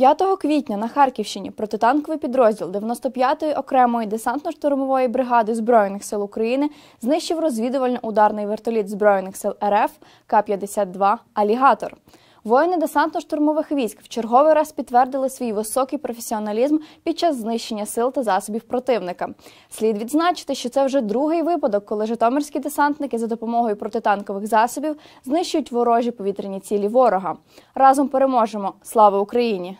5 квітня на Харківщині протитанковий підрозділ 95-ї окремої десантно-штурмової бригади збройних сил України знищив розвідувально-ударний вертоліт збройних сил РФ К-52 Алігатор. Воїни десантно-штурмових військ в черговий раз підтвердили свій високий професіоналізм під час знищення сил та засобів противника. Слід відзначити, що це вже другий випадок, коли Житомирські десантники за допомогою протитанкових засобів знищують ворожі повітряні цілі ворога. Разом переможемо! Слава Україні!